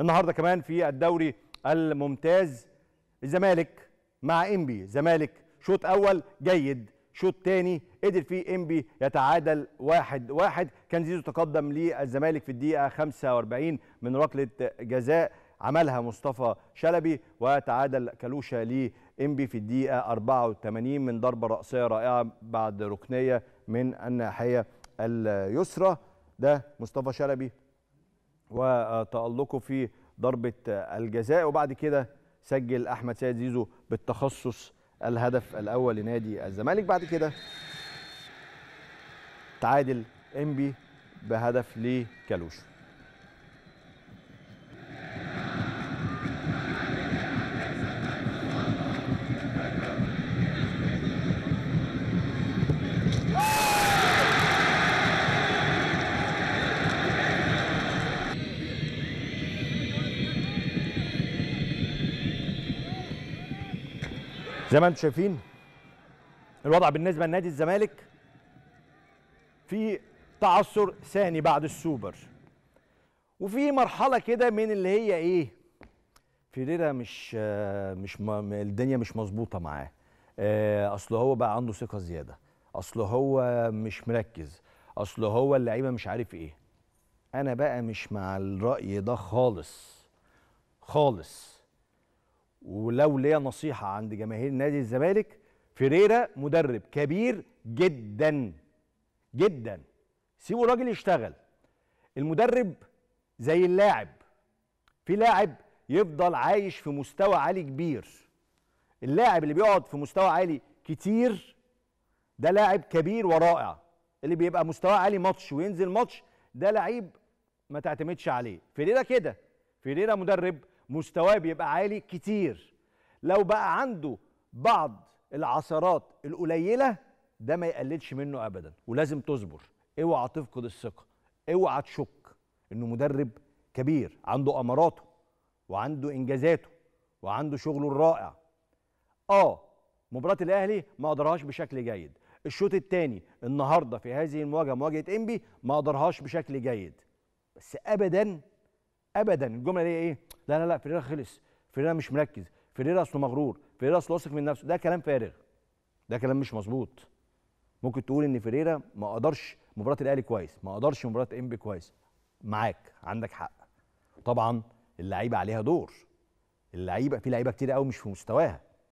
النهارده كمان في الدوري الممتاز الزمالك مع انبي زمالك شوط اول جيد شوط تاني قدر فيه انبي يتعادل واحد واحد كان زيزو تقدم للزمالك في الدقيقه 45 من ركله جزاء عملها مصطفى شلبي وتعادل كالوشا لإنبي في الدقيقة 84 من ضربة رأسية رائعة بعد ركنية من الناحية اليسرى ده مصطفى شلبي وتألقه في ضربة الجزاء وبعد كده سجل أحمد سيد زيزو بالتخصص الهدف الأول لنادي الزمالك بعد كده تعادل إنبي بهدف لكالوشو زي ما انتم شايفين الوضع بالنسبه لنادي الزمالك في تعثر ثاني بعد السوبر وفي مرحله كده من اللي هي ايه فيريرا مش مش الدنيا مش مظبوطه معاه آه، اصل هو بقى عنده ثقه زياده اصل هو مش مركز اصل هو اللعيبه مش عارف ايه انا بقى مش مع الراي ده خالص خالص ولو ليا نصيحه عند جماهير نادي الزمالك فيريرا مدرب كبير جدا جدا سيبوا الراجل يشتغل المدرب زي اللاعب في لاعب يفضل عايش في مستوى عالي كبير اللاعب اللي بيقعد في مستوى عالي كتير ده لاعب كبير ورائع اللي بيبقى مستوى عالي ماتش وينزل ماتش ده لعيب ما تعتمدش عليه فيريرا كده فيريرا مدرب مستواه بيبقى عالي كتير لو بقى عنده بعض العثرات القليله ده ما يقللش منه ابدا ولازم تصبر اوعى تفقد الثقه اوعى تشك انه مدرب كبير عنده اماراته وعنده انجازاته وعنده شغله الرائع اه مباراه الاهلي ما قدرهاش بشكل جيد الشوط الثاني النهارده في هذه المواجهه مواجهه انبي ما قدرهاش بشكل جيد بس ابدا ابدا الجمله دي ايه لا لا لا فيريرا خلص فيريرا مش مركز فيريرا اصله مغرور فيريرا اصله واثق من نفسه ده كلام فارغ ده كلام مش مظبوط ممكن تقول ان فيريرا ما قدرش مباراه الاهلي كويس ما قدرش مباراه انبي كويس معاك عندك حق طبعا اللعيبه عليها دور اللعيبه في لعيبه كتير قوي مش في مستواها